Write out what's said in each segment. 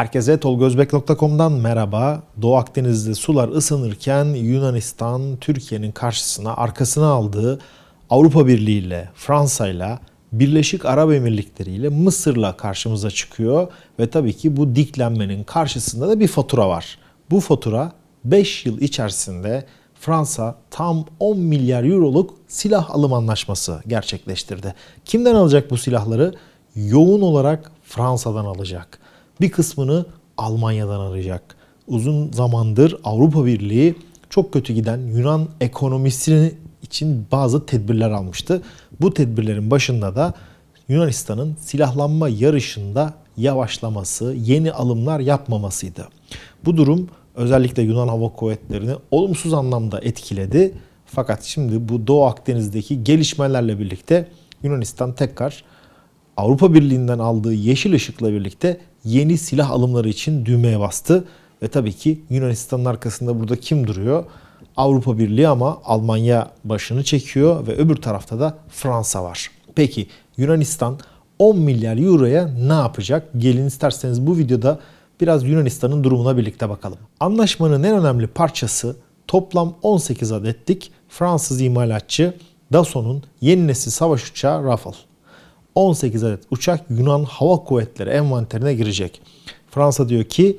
Herkese tolgozbek.com'dan merhaba. Doğu Akdeniz'de sular ısınırken Yunanistan Türkiye'nin karşısına arkasına aldığı Avrupa Birliği ile Fransa ile Birleşik Arap Emirlikleri ile Mısır'la karşımıza çıkıyor ve tabii ki bu diklenmenin karşısında da bir fatura var. Bu fatura 5 yıl içerisinde Fransa tam 10 milyar euroluk silah alım anlaşması gerçekleştirdi. Kimden alacak bu silahları? Yoğun olarak Fransa'dan alacak bir kısmını Almanya'dan arayacak. Uzun zamandır Avrupa Birliği çok kötü giden Yunan ekonomisini için bazı tedbirler almıştı. Bu tedbirlerin başında da Yunanistan'ın silahlanma yarışında yavaşlaması, yeni alımlar yapmamasıydı. Bu durum özellikle Yunan Hava Kuvvetleri'ni olumsuz anlamda etkiledi. Fakat şimdi bu Doğu Akdeniz'deki gelişmelerle birlikte Yunanistan tekrar Avrupa Birliği'nden aldığı yeşil ışıkla birlikte yeni silah alımları için düğmeye bastı. Ve tabii ki Yunanistan'ın arkasında burada kim duruyor? Avrupa Birliği ama Almanya başını çekiyor ve öbür tarafta da Fransa var. Peki Yunanistan 10 milyar euroya ne yapacak? Gelin isterseniz bu videoda biraz Yunanistan'ın durumuna birlikte bakalım. Anlaşmanın en önemli parçası toplam 18 adettik. Fransız imalatçı Dassault'un yeni nesil savaş uçağı Rafale. 18 adet uçak Yunan Hava Kuvvetleri envanterine girecek. Fransa diyor ki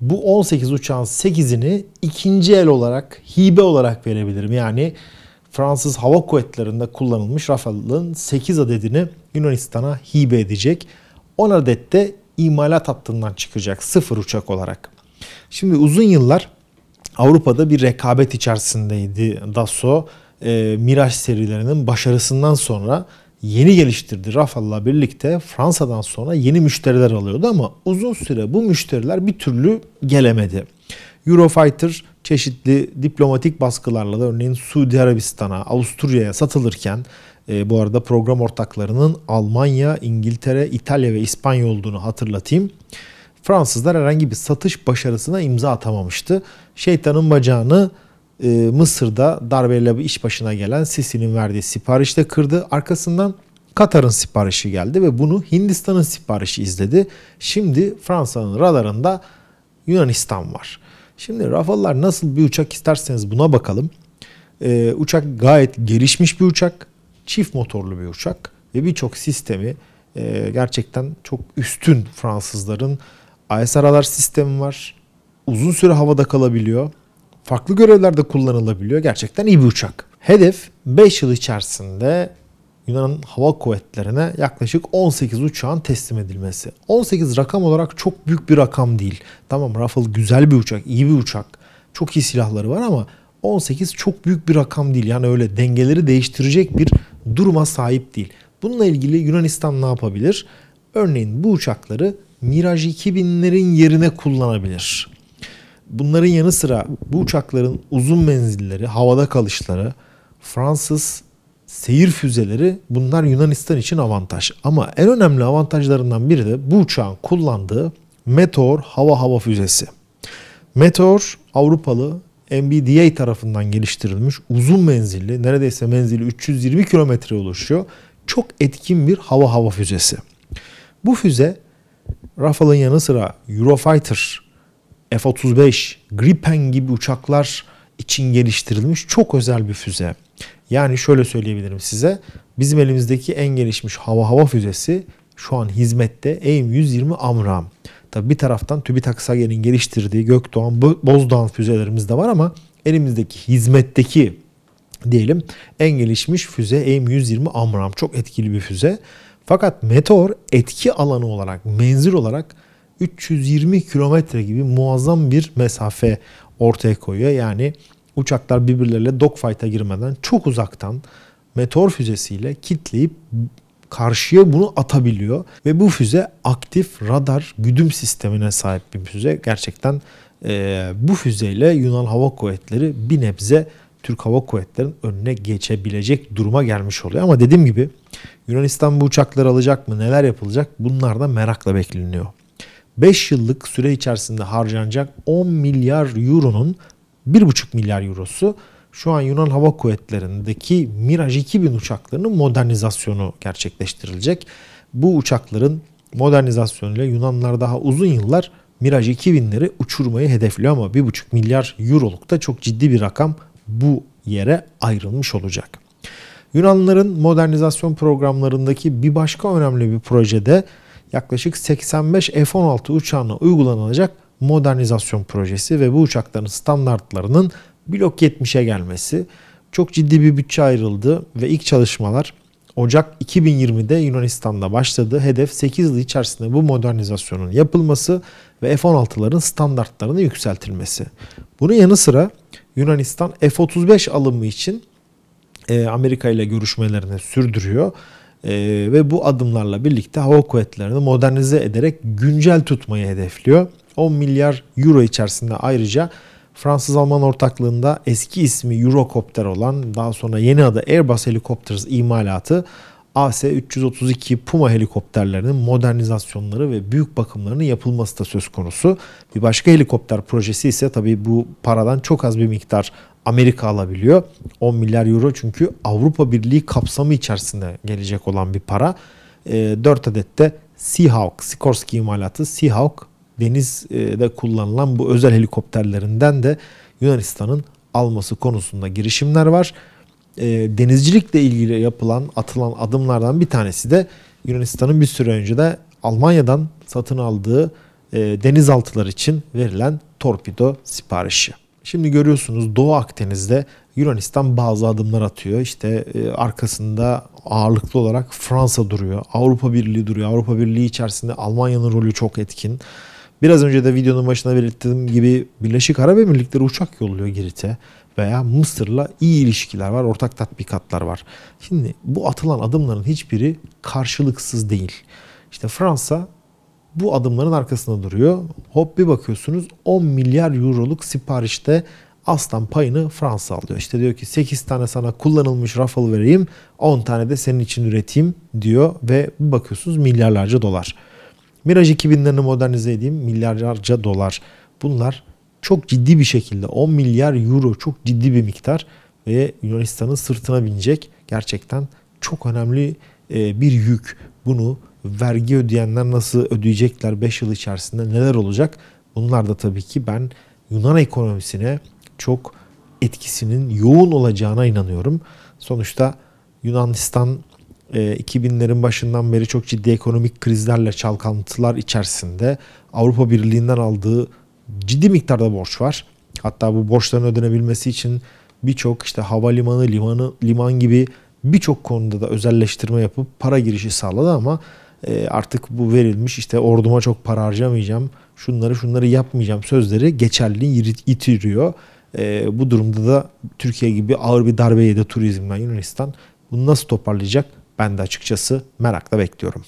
bu 18 uçağın 8'ini ikinci el olarak, hibe olarak verebilirim. Yani Fransız Hava Kuvvetleri'nde kullanılmış Rafale'ın 8 adedini Yunanistan'a hibe edecek. 10 adet de imalat hattından çıkacak sıfır uçak olarak. Şimdi uzun yıllar Avrupa'da bir rekabet içerisindeydi Dassault. E, Miraj serilerinin başarısından sonra yeni geliştirdiği rafalla birlikte Fransa'dan sonra yeni müşteriler alıyordu ama uzun süre bu müşteriler bir türlü gelemedi. Eurofighter çeşitli diplomatik baskılarla da örneğin Suudi Arabistan'a, Avusturya'ya satılırken e, bu arada program ortaklarının Almanya, İngiltere, İtalya ve İspanya olduğunu hatırlatayım. Fransızlar herhangi bir satış başarısına imza atamamıştı. Şeytanın bacağını e, Mısır'da darbeyle iş başına gelen Sisi'nin verdiği siparişte kırdı. Arkasından Katar'ın siparişi geldi ve bunu Hindistan'ın siparişi izledi. Şimdi Fransa'nın radarında Yunanistan var. Şimdi Rafallar nasıl bir uçak isterseniz buna bakalım. Ee, uçak gayet gelişmiş bir uçak. Çift motorlu bir uçak. Ve birçok sistemi e, gerçekten çok üstün Fransızların ASR'lar sistemi var. Uzun süre havada kalabiliyor farklı görevlerde kullanılabiliyor. Gerçekten iyi bir uçak. Hedef 5 yıl içerisinde Yunan Hava Kuvvetleri'ne yaklaşık 18 uçağın teslim edilmesi. 18 rakam olarak çok büyük bir rakam değil. Tamam Rafal güzel bir uçak, iyi bir uçak. Çok iyi silahları var ama 18 çok büyük bir rakam değil. Yani öyle dengeleri değiştirecek bir duruma sahip değil. Bununla ilgili Yunanistan ne yapabilir? Örneğin bu uçakları Mirage 2000'lerin yerine kullanabilir. Bunların yanı sıra bu uçakların uzun menzilleri, havada kalışları, Fransız seyir füzeleri bunlar Yunanistan için avantaj. Ama en önemli avantajlarından biri de bu uçağın kullandığı Meteor hava hava füzesi. Meteor Avrupalı MBDA tarafından geliştirilmiş uzun menzilli neredeyse menzili 320 kilometre oluşuyor. Çok etkin bir hava hava füzesi. Bu füze Rafal'ın yanı sıra Eurofighter F-35, Gripen gibi uçaklar için geliştirilmiş çok özel bir füze. Yani şöyle söyleyebilirim size. Bizim elimizdeki en gelişmiş hava hava füzesi şu an hizmette AIM e 120 AMRAAM. Tabi bir taraftan TÜBİTAK SAGE'nin geliştirdiği Gökdoğan, Bozdoğan füzelerimiz de var ama elimizdeki hizmetteki diyelim en gelişmiş füze AIM e 120 AMRAAM çok etkili bir füze. Fakat Meteor etki alanı olarak, menzil olarak 320 kilometre gibi muazzam bir mesafe ortaya koyuyor. Yani uçaklar birbirleriyle dogfight'a girmeden çok uzaktan meteor füzesiyle kitleyip karşıya bunu atabiliyor. Ve bu füze aktif radar güdüm sistemine sahip bir füze. Gerçekten e, bu füzeyle Yunan Hava Kuvvetleri bir nebze Türk Hava Kuvvetleri'nin önüne geçebilecek duruma gelmiş oluyor. Ama dediğim gibi Yunanistan bu uçakları alacak mı neler yapılacak bunlar da merakla bekleniyor. 5 yıllık süre içerisinde harcanacak 10 milyar euronun 1,5 milyar eurosu şu an Yunan Hava Kuvvetleri'ndeki Mirage 2000 uçaklarının modernizasyonu gerçekleştirilecek. Bu uçakların modernizasyonuyla Yunanlar daha uzun yıllar Mirage 2000'leri uçurmayı hedefliyor ama 1,5 milyar euroluk da çok ciddi bir rakam bu yere ayrılmış olacak. Yunanların modernizasyon programlarındaki bir başka önemli bir projede yaklaşık 85 F-16 uçağına uygulanacak modernizasyon projesi ve bu uçakların standartlarının blok 70'e gelmesi. Çok ciddi bir bütçe ayrıldı ve ilk çalışmalar Ocak 2020'de Yunanistan'da başladı. Hedef 8 yıl içerisinde bu modernizasyonun yapılması ve F-16'ların standartlarını yükseltilmesi. Bunun yanı sıra Yunanistan F-35 alımı için e, Amerika ile görüşmelerini sürdürüyor e, ve bu adımlarla birlikte hava kuvvetlerini modernize ederek güncel tutmayı hedefliyor. 10 milyar euro içerisinde ayrıca Fransız-Alman ortaklığında eski ismi Eurocopter olan daha sonra yeni adı Airbus Helicopters imalatı AS-332 Puma helikopterlerinin modernizasyonları ve büyük bakımlarının yapılması da söz konusu. Bir başka helikopter projesi ise tabii bu paradan çok az bir miktar Amerika alabiliyor. 10 milyar euro çünkü Avrupa Birliği kapsamı içerisinde gelecek olan bir para. E, ee, 4 adet de Seahawk, Sikorsky imalatı Seahawk denizde kullanılan bu özel helikopterlerinden de Yunanistan'ın alması konusunda girişimler var. Ee, denizcilikle ilgili yapılan, atılan adımlardan bir tanesi de Yunanistan'ın bir süre önce de Almanya'dan satın aldığı e, denizaltılar için verilen torpido siparişi. Şimdi görüyorsunuz Doğu Akdeniz'de Yunanistan bazı adımlar atıyor. İşte e, arkasında ağırlıklı olarak Fransa duruyor. Avrupa Birliği duruyor. Avrupa Birliği içerisinde Almanya'nın rolü çok etkin. Biraz önce de videonun başına belirttiğim gibi Birleşik Arap Emirlikleri uçak yolluyor Girit'e veya Mısır'la iyi ilişkiler var, ortak tatbikatlar var. Şimdi bu atılan adımların hiçbiri karşılıksız değil. İşte Fransa bu adımların arkasında duruyor. Hop bir bakıyorsunuz 10 milyar euroluk siparişte aslan payını Fransa alıyor. İşte diyor ki 8 tane sana kullanılmış rafal vereyim 10 tane de senin için üreteyim diyor ve bakıyorsunuz milyarlarca dolar. Mirage 2000'lerini modernize edeyim milyarlarca dolar. Bunlar çok ciddi bir şekilde 10 milyar euro çok ciddi bir miktar ve Yunanistan'ın sırtına binecek gerçekten çok önemli e, bir yük. Bunu vergi ödeyenler nasıl ödeyecekler 5 yıl içerisinde neler olacak? Bunlar da tabii ki ben Yunan ekonomisine çok etkisinin yoğun olacağına inanıyorum. Sonuçta Yunanistan 2000'lerin ee, başından beri çok ciddi ekonomik krizlerle çalkantılar içerisinde Avrupa Birliği'nden aldığı ciddi miktarda borç var. Hatta bu borçların ödenebilmesi için birçok işte havalimanı, limanı, liman gibi birçok konuda da özelleştirme yapıp para girişi sağladı ama e, artık bu verilmiş işte orduma çok para harcamayacağım, şunları şunları yapmayacağım sözleri geçerli yitiriyor. E, bu durumda da Türkiye gibi ağır bir darbe yedi turizmden Yunanistan. Bunu nasıl toparlayacak? Ben de açıkçası merakla bekliyorum.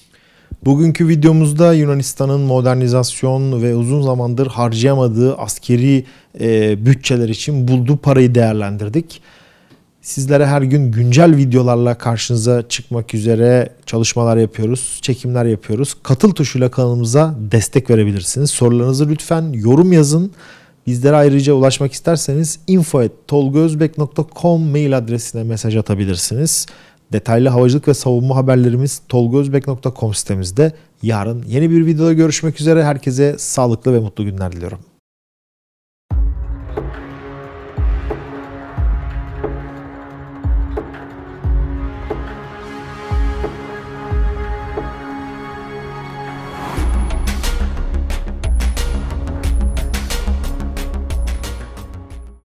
Bugünkü videomuzda Yunanistan'ın modernizasyon ve uzun zamandır harcayamadığı askeri e, bütçeler için bulduğu parayı değerlendirdik. Sizlere her gün güncel videolarla karşınıza çıkmak üzere çalışmalar yapıyoruz, çekimler yapıyoruz. Katıl tuşuyla kanalımıza destek verebilirsiniz. Sorularınızı lütfen yorum yazın. Bizlere ayrıca ulaşmak isterseniz info.tolgozbek.com mail adresine mesaj atabilirsiniz. Detaylı havacılık ve savunma haberlerimiz tolgozbek.com sitemizde. Yarın yeni bir videoda görüşmek üzere. Herkese sağlıklı ve mutlu günler diliyorum.